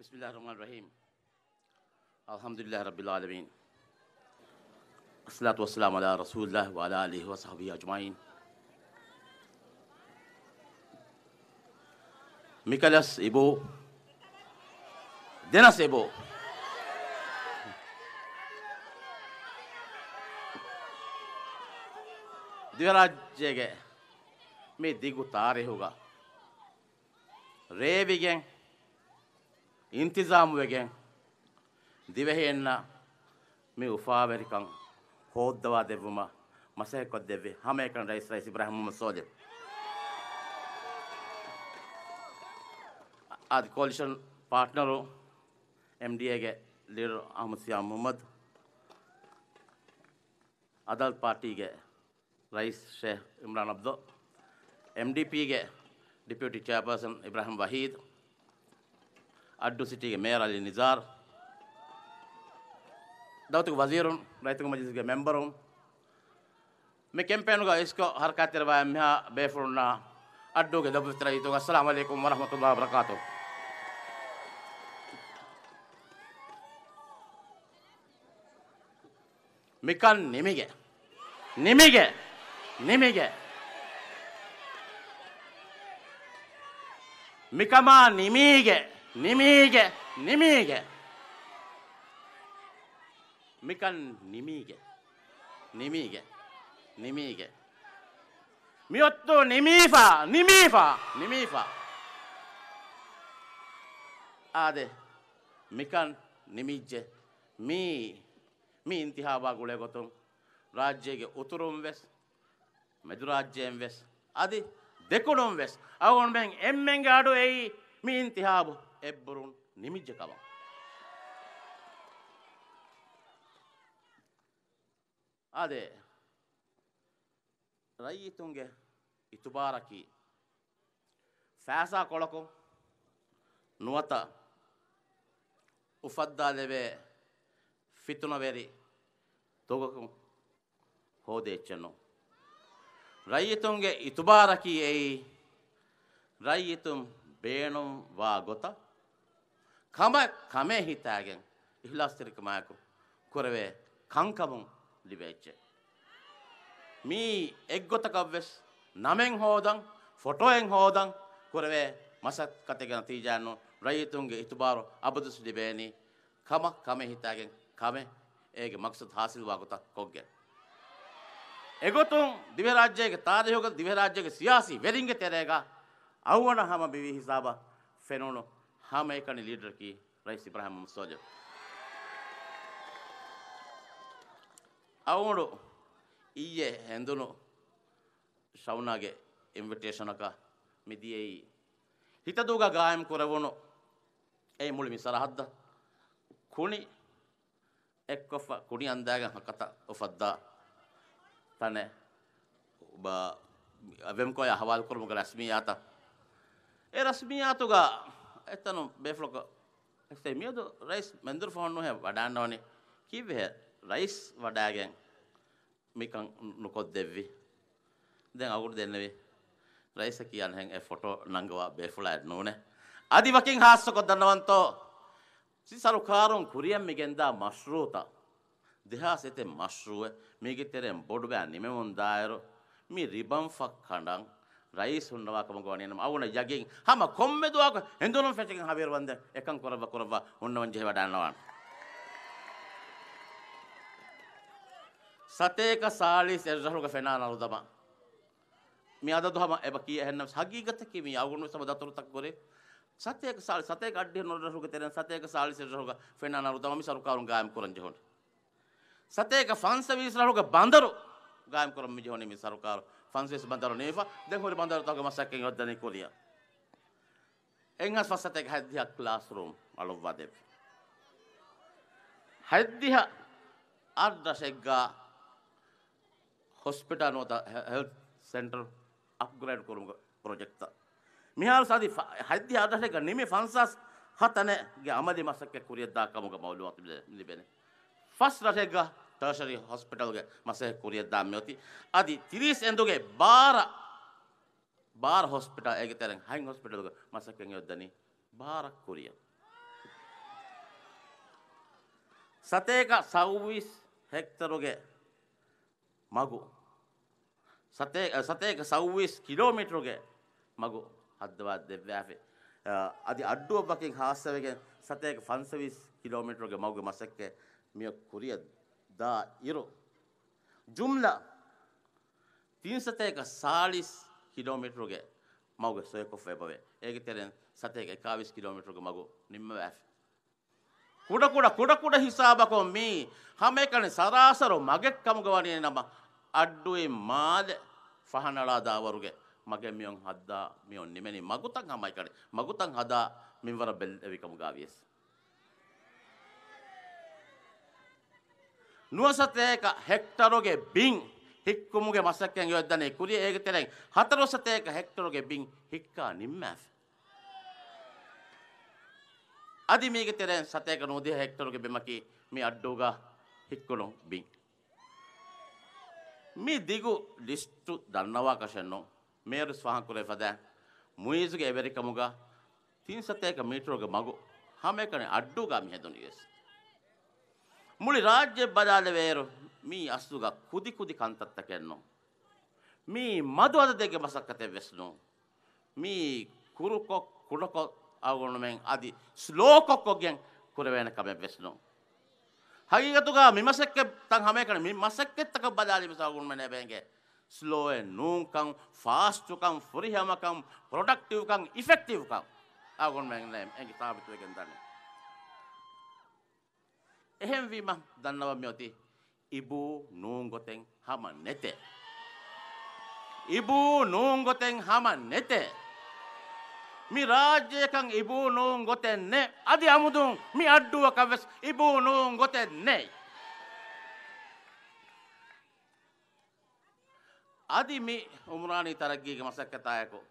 بسم الله الرحمن الرحيم الحمد لله رب العالمين الصلاة والسلام على رسول الله وعلى آله وصحبه أجمعين ميكالاس إيبو ديناس إيبو දිවරජ්‍යගේ මේ දිගු තාරයහුග රේවිගෙන් ඉන්තිසාමුවගෙන් දිවහෙන්න මේ උපාවැරිකං හෝද්දවා දෙවුම මසයකොත් දෙවේ හම එකන රයිස් රයිස් ඉබ්‍රහම සෝජ අද කොලිෂන් පාර්ට්නරු එම්ඩගේ ලීඩර් අහමසියා මුහමද් අදල් පාටීගේ රයිස් ෂේ ඉම්රාන් අබ්දෝ MDP ගේ deputy chairperson Ibrahim Waheed Addu city के मेयर अली निज़ार दौत वजीर हूँ रैत मजलिस के मैं कैंपेन का इसको हरकत रवाया मैं बेफुरना अड्डू के दबत रही तो असल वरहमत वरक मिकन ನಿಮಗೆ ನಿಮಗೆ නිමීග නිමීග මිකන් නිමීග නිමීග නිමීග මියොත්තෝ නිමීෆා නිමීෆා නිමීෆා ආදේ මිකන් නිමිජ්ජ මී මී ඉන්තිහාබා ගුලෙගොතුන් රාජ්‍යයගේ උතුරුම් වෙස් මෙදුරාජ්‍යයෙන් වෙස් අදි දෙකුණුම් වෙස් අවුන් මෙන් එම්මෙන් ගාඩු එයි මී ඉන්තිහාබෝ ఎబ్బరున్ నిమిజ్జకవం ಅದೇ ರೈತುಂಗೆ ಇತುಬಾರಕಿ ಫ್ಯಾಸ ಕೊಳಕು ನುವತ ಉಫದ್ದಾದೆವೆ ಫಿತುನವೆರಿ ತೊಗಕು ಹೋದೆಚ್ಚನು ರೈತುಂಗೆ ಇತುಬಾರಕಿ ಏಯಿ ರೈತುಂ ಬೇಣುಂ ವಾ ಗೊತ್ತ කම කමේ හිතාගෙන් ඉහලාස්තරිකමයකු කොරවේ කංකවුන් ලිවේච්චේ. මී එක්ගොතකක්වෙස් නමෙන් හෝදන් ෆොටෝයෙන් හෝදන් කොරවේ මසත් කතගෙන තීජාන්නු රයිතුන්ගේ ඉතුබාරු අබදුසු ලිබේනී කමක් කම හිතාගෙන් කමේ ඒගේ මක්සුත් හාසිල්වාගොතක් කොග්ගෙන්. එගොතුන් දිවරාජ්‍යයක තාරයෝක දිවරාජ්‍යක සියාසී වෙරින්ග තෙරේග අවුවන හම බිවී හිසාබ ෆෙනුණු Hamaweka ni leader ki Rais Ibrahim Msoja ಅವನು ಈಯೆ ಹೆಂದನು ಶೌನಾಗೆ ಇನ್ವಿಟೇಷನಕ ಮಿದಿಯೇಯಿ ಹಿತದೂಗ ಗಾಯಂ ಕೊರವನು ಏ ಮುಳಿ ಮಿಸರಹದ್ದ ಕುಣಿ ಎಕ್ಕೊಫ ಕುಣಿ ಅಂದಾಗ ಹಕತ ಒಫದ್ದ ತನೆ ಬ ವೆಮ್ಕೋಯ ಹವಾಲ್ ಕುರ್ಮುಗ ರಶ್ಮಿಯಾತ ಏ ರಶ್ಮಿಯಾತುಗ එතන බේෆ්ලොක ඇසේ මියදු රයිස් මෙන්දුරු ෆෝන් නොහැ වඩාන්න ඕනේ කිව්වේ රයිස් වඩාගෙන් මිකන් නොකොත් දෙව්වි දැන් අවුරු දෙන්නවේ රයිස කියන්න හැන් ඒ ෆොටෝ නංගවා බේෆ්ලා ඇඩ් නෝනේ අදි වකින් හාස්සකොත් දන්නවන්තෝ සිසරු කාරුන් කුරියම් මිගෙන්දා මශ්රූතා දෙහාසෙතේ මශ්රුව මේගෙ තෙරෙන් බොඩු බෑ නිමෙමුන් දායරු මේ රිබම් ෆක් කඩන් ರೈಸುಂಡವಾಕಮಗವನ ನಮ್ಮ ಅವನ ಜಗಿಂಗ್ ಹಮ ಕೊಮ್ಮೆದುವಾಕ ಎಂದೂನು ಫೆಚಗಿಂಗ್ ಹವೇರು ಬಂದೆ ಎಕಂ ಕೊರಬ ಕೊರಬ ಉಣ್ಣವನ್ ಜೇವ ಡಾಣವಾನ್ ಸತೇಕ ಸಾಳಿಸ್ ಎರ್ರಹುಗ ಫೆನಾನಲು ದಮ ಮಿ ಅದದು ಹಮ ಎಬ ಕಿ ಎಹನ್ನ ಹಗೀಗತ ಕಿ ಮಿ ಯಾವಗುಣ ಸಮ ದತರು ತಕ್ಕೊರೆ ಸತೇಕ ಸಾಳಿ ಸತೇಕ ಅಡ್ಡಿ ನೋಡ್ರಹುಗ ತೆರೆನ ಸತೇಕ ಸಾಳಿಸ್ ಎರ್ರಹುಗ ಫೆನಾನಲು ದಮ ಮಿ ಸರುಕಾರುಂ ಗಾಯಂ ಕೊರಂಜೆ ಹೊಂಡ ಸತೇಕ ಫಾನ್ಸವೀಸ್ರಹುಗ ಬಂದರು ಗಾಯಂ ಕೊರಂ ಮಿ ಜೋನಿ ಮಿ ಸರುಕಾರು Fanzes Bandaro Neva, then Hori Bandaro Tagamasak in Yodan Korea. Engas Fasatek had their classroom, Alovadev. Had their Ardashega hospital nota health center upgrade kurum project. මිහාල් සදි හද්දි ආදර්ශක නිමේ ෆන්සස් හතනගේ අමදි මසක්ක කුරිය දාකමුග මවලුවත් ලිබෙන ෆස් රටෙක්ගා ಟರ್ಷರಿ ಹಾಸ್ಪಿಟಲ್ಗೆ ಮಸೇಹ್ ಕೂರಿಯದ್ದ ಮ್ಯೋತಿ ಅದು ತಿರೀಸ್ ಎಂದುಗೆ ಬಾರ ಬಾರ್ ಹಾಸ್ಪಿಟಲ್ ಆಗಿತ್ತಾರೆ ಹ್ಯಾಂಗ್ ಹಾಸ್ಪಿಟಲ್ಗೆ ಮಸಕ್ಕೆ ಯೋದ್ದನಿ ಬಾರ ಕೂರಿಯ ಸತೇಕ ಸವ್ವೀಸ್ ಹೆಕ್ಟರುಗೆ ಮಗು ಸತೇ ಸತೇಕ ಸವ್ವೀಸ್ ಕಿಲೋಮೀಟ್ರುಗೆ ಮಗು ಹದ್ವಾ ದಿವ್ಯಾಫೆ ಅದು ಅಡ್ಡು ಒಬ್ಬಕ್ಕೆ ಹಾಸ್ಯವಿಗೆ ಸತೇಕ ಫನ್ಸವೀಸ್ ಕಿಲೋಮೀಟ್ರಿಗೆ ಮಗು ಮಸಕ್ಕೆ ಮಿಯ ಕುರಿಯದ್ದು दाइरो जुमला तीन सतह का सालीस किलोमीटर गे मगो सोए को फे बवे एक तेरे सतह के काविस किलोमीटर को मगो निम्म वैफ කුඩ කුඩ කුඩ කුඩ හිසාබකෝ මේ හැම එකනේ සරාසර මගෙක් කමුගවනේ නම අඩ්ඩුවේ මාද ෆහනලා දාවරුගේ මගේ මියොන් හද්දා මියොන් නිමෙනි මගුතන් හැමයි කරේ මගුතන් හදා මින්වර බෙල් එවි කමුගාවියස් නුවසතේක හෙක්ටරෝගේ බින් හික්කුමුගේ මසක්කෙන් යොද්දනේ කුරිය ඒක තෙරෙන් හතරොසතේක හෙක්ටරෝගේ බින් හික්කා නිම්මැස් අදි මේක තෙරෙන් සතේක නෝදී හෙක්ටරෝගේ බෙමකි මේ අඩෝගා හික්කොලොන් බින් මේ දිගු ලිස්ටු දන්නවා කෂන්නෝ මේරු ස්වාහකුරේ ෆදෑ මුයිසුගේ එවරිකමුගා තින් සතේක මීටරෝගේ මගු හැම එකනේ අඩෝගා මිහෙදුනියස් මුළි රාජ්‍ය බදාල වේරු මී අස්තුග කුදි කුදි කන්තත්ත කෙන්නු මී මදු අද දෙක මසක්කතේ වෙස්නු මී කුරුකො කුඩකො අවගොනු මෙන් අදි ස්ලෝකොක්කොගෙන් කුරවේන කමෙන් වෙස්නු හගීගතුග මිමසෙක්ක තන් හැමකන මි මසක්කෙත්තක බදාලි මසවගොනු මෙ නැබැංගේ ස්ලෝ නූංකං ෆාස්ටුකං ෆොරිහමකං ප්‍රොඩක්ටිව්කං ඉෆෙක්ටිව්කං අවගොනු මෙන් නෑ එගේ තාබිතුවෙන් දන්නේ එහෙම වීම දන්නවා මෙොති ඉබූ නූංගොතෙන් හම නැත. ඉබූ නූංගොතෙන් හම නැත. මි රාජ්‍යයකං ඉබූ නූංගොතෙන්නේ අධි අමුදුන් මි අඩ්ඩුවක වෙස් ඉබූ නූංගොතෙන්නේයි. අධි මි උමරාණී තරක්ගේක මසක්කතායකෝ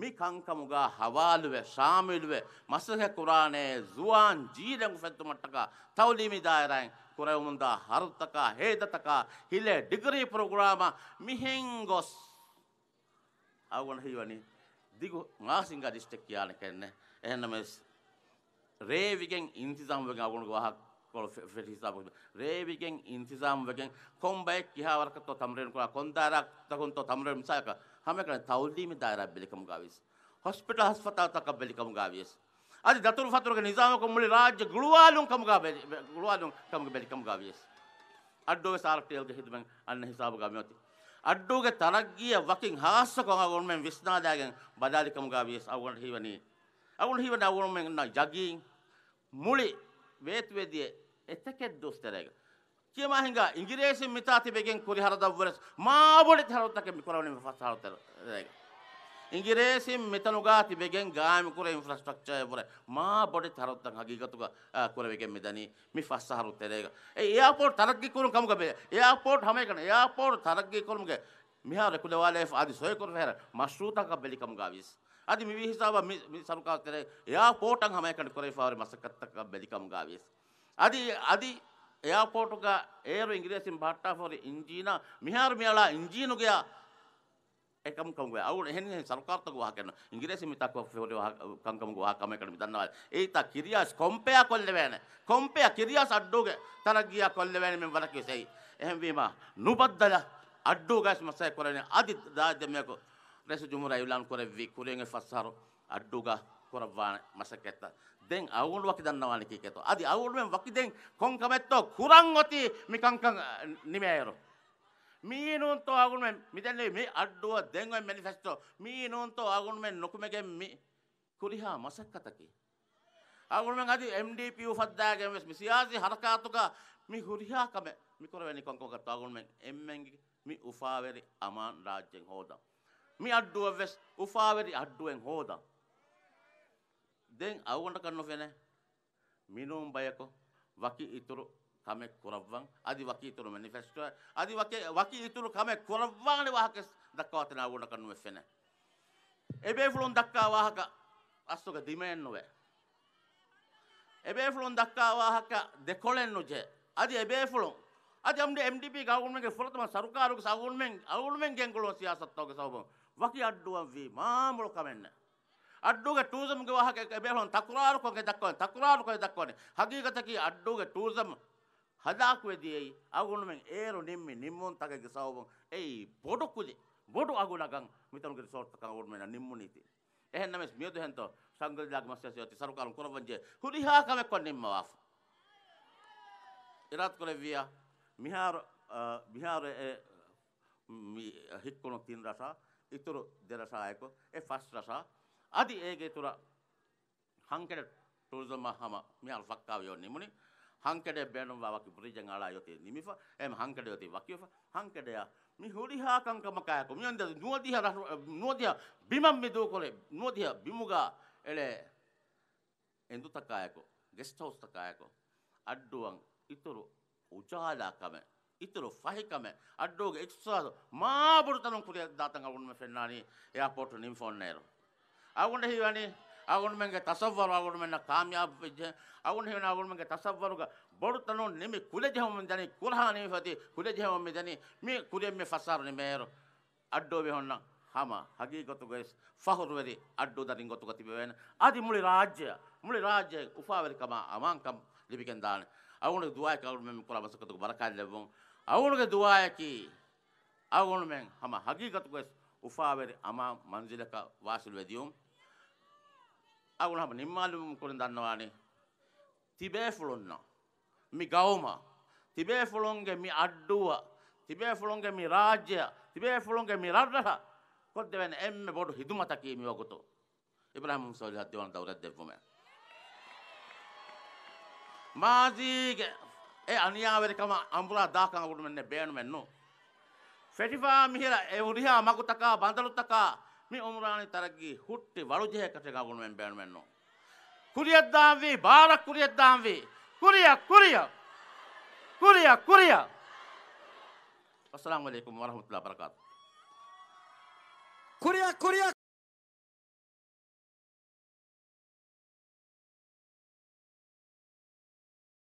මිකංකමුගා හවාලුව සාමිලුව මසහ කුරාණයේ ޒުވާން ජීරެން ފެއްތުމައްޓަކަ ތަවْލީމಿ ದಾಯರައިން ކުރެވުމުންދާ ހަރުތަކަ ހޭދަތަކަ ހިލެ ޑިގްރީ ޕްރޮގްރާމަ މިހެން ގޮސް އަވުނ ހީވަނީ ދިގު މާސިންގާ ޑިސްޓެކް ކިޔާނެ ކެންނެ އެހެނަމެސް ރޭވިގެން އިންތިޒާމުވެގެން އަވުނުގެ ވަހަ ފެටිහිසාප ރޭවිගෙන් ඉන්තිසාම් වගෙන් කොම්බයි කිහාවරකත තම්රෙන් කරා කොන්දාරක් තකුන්ත තම්රෙන් මිසයක Hamekala තවුල්දීමේ දායරබ්බලිකමුගාවිස්. හොස්පිටල් හස්පතාල් තකබ්බලිකමුගාවිස්. అది దతులు ఫతులుగా నిజాముకు ముళ్ళి రాజ్య గుళవాలు కముగా గుళవాలు కముగా బెలి కముగా వేసి అడ్డోగ సారక్టేల్గా హితమం అన్న హిసాబుగా మేతి అడ్డోగ తరగ్గియ వకింగ్ హాస్సకొంగ గొన్ మెం విస్నాదాగం బదాలి కముగా వేసి అవుగొండ హివని అవుగొండ హివన అవుగొన్ మెం నా జగి ముళి వేత్వేది ఎతకెద్ దోస్తరేగా කියම හිංග ඉංගිරේසි මිතා තිබෙගෙන් කුරි හර දවරස් මාබොඩි හරුත්තක මිකරවන පස් හරුතර ඉංගිරේසින් මෙතනුගා තිබෙගෙන් ගාමිකුර ඉන්ෆ්‍රස්ට්‍රක්චය පුර මා බොඩි තරොත්තන් හගීගතුක කරවගෙන් මෙදනී මි පස් හරුත්තරේක ඒපෝට් තරක්ගි කුරු කමුගබේ ඒපෝට් හමයකන ඒපෝට් තරක්ගි කුරුම්ගේ මිහාර කුලවාලේ අදි සොයකුර හැර මශ්‍රූතක බෙලිකම් ගාවිස් අදි මි විහිසාව සරුකාතරේ ඒපෝටන් හමයකන කරේ ාවර මසකත්තක බෙලිකම් ගාවිස් අදි අදි එයාකෝටුක ඒරු ඉංග්‍රීසින් භට්ටාපොර ඉංජීන මිහාර මියලා ඉංජීනුගයා එකම කම වේ අවුල එහෙන් එහෙන් සල්කාර්තක වහ කරන ඉංග්‍රීසි මිතක් ෆෝරි වහ කංකම වහ කම එකට මිදන්නවා ඒ තා කිරියාස් කොම්පයා කොල්ල වෑන කොම්පයා කිරියාස් අඩෝගේ තරගියා කොල්ල වෑන මෙන් වරක වෙසයි එහෙන් වීම නුබද්දල අඩෝගස් මසය කරන්නේ අදි දාදමයක රස ජුමුරා ඉලන් කරෙවි කුරෙන් ෆස්සාරෝ අඩෝගා කරවාන මසකෙත්ත දැන් අවුලුවකි දන්නවාන කීකෙතෝ අදි අවුලුවෙන් වකිදෙන් කොංකමෙත්තෝ කුරන් ඔති මිකංකං නිමේයරු මීනුන්තෝ අගුණුවෙන් මිදැන්නේ මේ අඩ්ඩුව දැන්වෙන් මැනිෆෙස්ටෝ මීනුන්තෝ අගුණුවෙන් නොකුමගෙන් මි කුරිහා මසක්කතකි අගුණුවෙන් අදි MDP උපද්දාගෙන වෙස් සියාසි හරකාතුක මි හුරිහාකම මිකොරවැනි කොංකකට අගුණුවෙන් එම්මෙන්ගේ මි උපාවැරි අමාන් රාජ්‍යෙන් හෝදම් මි අඩ්ඩුව වෙස් උපාවැරි අඩ්ඩුවෙන් හෝදම් දැන් අවුගොන්ට කරනො වෙන මිනුම් බයකෝ වකි ඉතුරු කමෙක් කරවවන් අදි වකි ඉතුරු මැනිෆෙස්ටෝ අදි වකි වකි ඉතුරු කමෙක් කරවවානේ වාහකස් දක්වාතන අවුගොන්ට කරනො වෙන එබේ ෆලොන් දක්කා වාහක අස්සක දිමෙන් නොවේ එබේ ෆලොන් දක්කා වාහක දෙකොලෙන් නොජේ අදි එබේ ෆලොන් අද අම්ඩ MDP ගවුන්මගේ ෆොරතම සරුකාරුක සවුන්මෙන් අවුන්මෙන් ගෙන්ගලෝ සියාසත්තවක සවබ වකි අඩ්ඩුවන් වී මාමුල කමෙන්නේ ಅಡ್ಡುಗೆ ಟೂರಿಸಮ್ಗೆ ವಾಹಕ ಬೇಡ ತಕರಾರು ಕೊಗೆ ದಕ್ಕೋನೆ ತಕರಾರು ಕೊಗೆ ದಕ್ಕೋನೆ ಹಗೀಗತಕಿ ಅಡ್ಡುಗೆ ಟೂರಿಸಮ್ ಹದಾಕ್ವೆದಿಯೈ ಅಗುಣ ಮೆಂಗ್ ಏರು ನಿಮ್ಮಿ ನಿಮ್ಮನ್ ತಗಗೆ ಸಾವು ಏಯ್ ಬೋಡು ಕುದಿ ಬೋಡು ಅಗುಣಗಂ ಮಿತನ್ಗೆ ಸೋರ್ತಕ ಓಡ್ಮೇನ ನಿಮ್ಮು ನೀತಿ එහෙන් මෙස් මියදු හන්තෝ සංගල්ජාග මස්සස් යති සරුකාලු කරවංජේ හුරිහා කමෙක් වන් නිම්ම වාෆ ඉරාත් කොලෙවියා මිහාර මිහාර ඒ හික්කොන තින් රසා ඉතුරු දෙරසා එක ඒ ෆස් රසා අදි ඒගේ තුර හංකෙට ටූරිසම් මහම මියල් ෆක්කාව යො නිමුනි හංකෙඩේ බෑනම් වාවකි පුරිජන් ආලා යොතේ නිමිෆා එම් හංකෙඩේ යොතේ වකියොෆා හංකෙඩයා මි හොරිහා කංකම කායකෝ මියන්ද නුවදිහ නුවදිහ බිමම් මෙදෝ කොලේ නුවදිහ බිමුගා එලේ එඳු තකායකෝ ගෙස්ට් හවුස් තකායකෝ අඩ්ඩුවන් ඉතුරු උජාලාකම ඉතුරු ෆහිකම අඩ්ඩෝගේ එක්ස්ට්‍රා මාබුරුතනම් කුරිය දාතන් අරුන්ම ෆෙන්නානි එයාපෝට් නිම් ෆෝන් නේරෝ අගුණ හිවනේ අගුණමගේ තසවර අගුණමන්න කාමයාබ් වෙච්ච අගුණ හිවන අගුණමගේ තසවරුක බොරුතනු නිමි කුලජහම දනි කුලහානි ෆති කුලජහම දනි මේ කුලෙම් මේ ෆසාරනි මේරු අඩ්ඩෝ වෙහොන්න හම හගීගතු ගොස් ෆහුරුවරි අඩ්ඩෝ දරින් ගොතුක තිබෙවෙන আদি මුලි රාජ්‍ය මුලි රාජ්‍ය උපාවරිකම අමංකම් ලිපිකෙන් දාන අගුණ දුවයි කවුරු මෙම් කුලබසකතු බරකාල් ලැබුම් අගුණගේ දුවයකි අගුණ මෙන් හම හගීගතු ගොස් உஃபாவில் அம்மா மன்சிலக்க வாசல் வெதியும் අගුණහම නිම්මාලුම් කරන දන්නවානේ තිබේ ෆුලොන්න මි ගවම තිබේ ෆුලොන්ගේ මි අඩ්ඩුව තිබේ ෆුලොන්ගේ මි රාජ්‍ය තිබේ ෆුලොන්ගේ මි රටහ කොත් දෙවෙන එම්ම බොඩු හිදුමත කීමි වගතු ඉබ්‍රාහිම් මුසෝල් හද්දවන දවරත් දෙවම මාදීගේ ඒ අනියාවෙරකම අම්බුලා දාකන් වුඩු මෙන්න බේනු මෙන්නෝ ಫೆಟಿಫಾ ಮಿಹಿರ ಎವುರಿಹ ಮಗು ತಕ ಬಂದಲು ತಕ ಮಿ ಉಮ್ರಾನಿ ತರಗಿ ಹುಟ್ಟಿ ವಳುಜೆಹ ಕಟೆಗ ಗುಣವೆನ್ ಬೇಣವೆನ್ನು ಕುರಿಯದ್ದಾಂವಿ ಬಾರ ಕುರಿಯದ್ದಾಂವಿ ಕುರಿಯ ಕುರಿಯ ಕುರಿಯ ಕುರಿಯ ಅಸ್ಸಲಾಮು ಅಲೈಕುಂ ವರಹಮತುಲ್ಲಾ ಬರಕಾತು ಕುರಿಯ ಕುರಿಯ